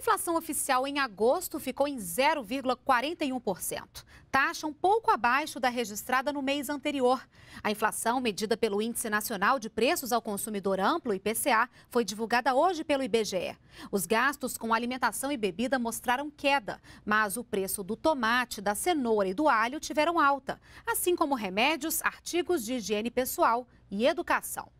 inflação oficial em agosto ficou em 0,41%, taxa um pouco abaixo da registrada no mês anterior. A inflação, medida pelo Índice Nacional de Preços ao Consumidor Amplo, IPCA, foi divulgada hoje pelo IBGE. Os gastos com alimentação e bebida mostraram queda, mas o preço do tomate, da cenoura e do alho tiveram alta, assim como remédios, artigos de higiene pessoal e educação.